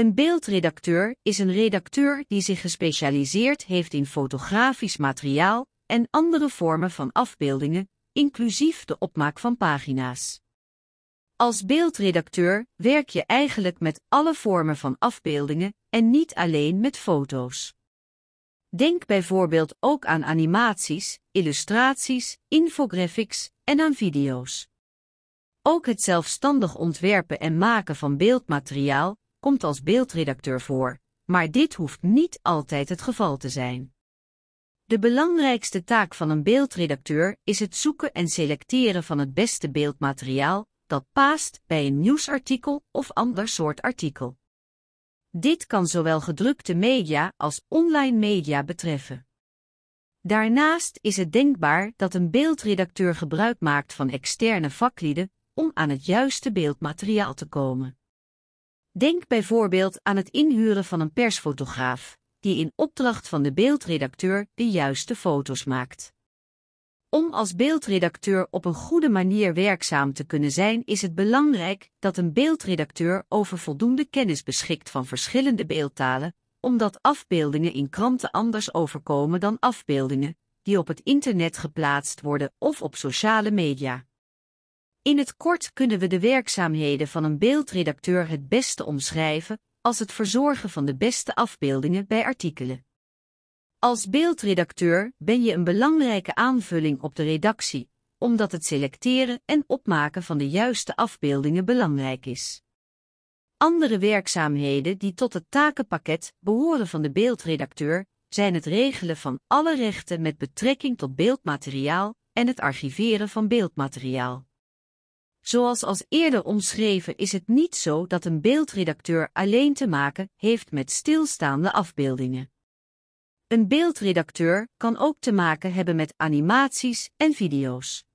Een beeldredacteur is een redacteur die zich gespecialiseerd heeft in fotografisch materiaal en andere vormen van afbeeldingen, inclusief de opmaak van pagina's. Als beeldredacteur werk je eigenlijk met alle vormen van afbeeldingen en niet alleen met foto's. Denk bijvoorbeeld ook aan animaties, illustraties, infographics en aan video's. Ook het zelfstandig ontwerpen en maken van beeldmateriaal komt als beeldredacteur voor, maar dit hoeft niet altijd het geval te zijn. De belangrijkste taak van een beeldredacteur is het zoeken en selecteren van het beste beeldmateriaal dat past bij een nieuwsartikel of ander soort artikel. Dit kan zowel gedrukte media als online media betreffen. Daarnaast is het denkbaar dat een beeldredacteur gebruik maakt van externe vaklieden om aan het juiste beeldmateriaal te komen. Denk bijvoorbeeld aan het inhuren van een persfotograaf, die in opdracht van de beeldredacteur de juiste foto's maakt. Om als beeldredacteur op een goede manier werkzaam te kunnen zijn, is het belangrijk dat een beeldredacteur over voldoende kennis beschikt van verschillende beeldtalen, omdat afbeeldingen in kranten anders overkomen dan afbeeldingen die op het internet geplaatst worden of op sociale media. In het kort kunnen we de werkzaamheden van een beeldredacteur het beste omschrijven als het verzorgen van de beste afbeeldingen bij artikelen. Als beeldredacteur ben je een belangrijke aanvulling op de redactie, omdat het selecteren en opmaken van de juiste afbeeldingen belangrijk is. Andere werkzaamheden die tot het takenpakket behoren van de beeldredacteur zijn het regelen van alle rechten met betrekking tot beeldmateriaal en het archiveren van beeldmateriaal. Zoals als eerder omschreven is het niet zo dat een beeldredacteur alleen te maken heeft met stilstaande afbeeldingen. Een beeldredacteur kan ook te maken hebben met animaties en video's.